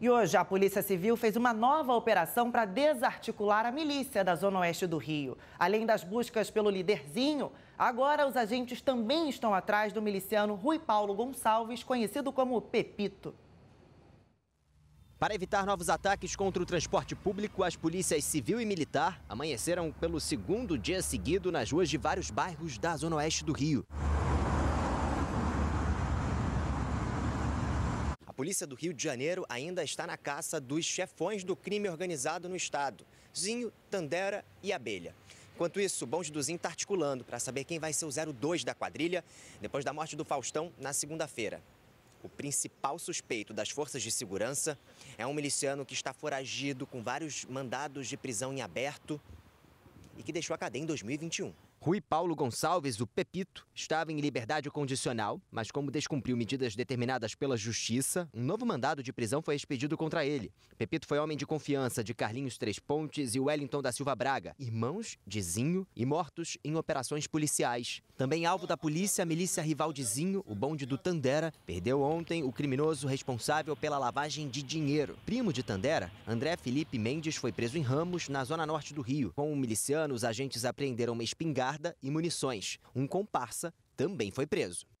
E hoje a Polícia Civil fez uma nova operação para desarticular a milícia da Zona Oeste do Rio. Além das buscas pelo líderzinho, agora os agentes também estão atrás do miliciano Rui Paulo Gonçalves, conhecido como Pepito. Para evitar novos ataques contra o transporte público, as polícias civil e militar amanheceram pelo segundo dia seguido nas ruas de vários bairros da Zona Oeste do Rio. polícia do Rio de Janeiro ainda está na caça dos chefões do crime organizado no estado: Zinho, Tandera e Abelha. Enquanto isso, o bonde do Zinho está articulando para saber quem vai ser o 02 da quadrilha depois da morte do Faustão na segunda-feira. O principal suspeito das forças de segurança é um miliciano que está foragido com vários mandados de prisão em aberto e que deixou a cadeia em 2021. Rui Paulo Gonçalves, o Pepito, estava em liberdade condicional, mas como descumpriu medidas determinadas pela Justiça, um novo mandado de prisão foi expedido contra ele. Pepito foi homem de confiança de Carlinhos Três Pontes e Wellington da Silva Braga, irmãos de Zinho e mortos em operações policiais. Também alvo da polícia, a milícia rival de Zinho, o bonde do Tandera, perdeu ontem o criminoso responsável pela lavagem de dinheiro. Primo de Tandera, André Felipe Mendes foi preso em Ramos, na zona norte do Rio. Com o um miliciano, os agentes apreenderam uma espingarda farda e munições. Um comparsa também foi preso.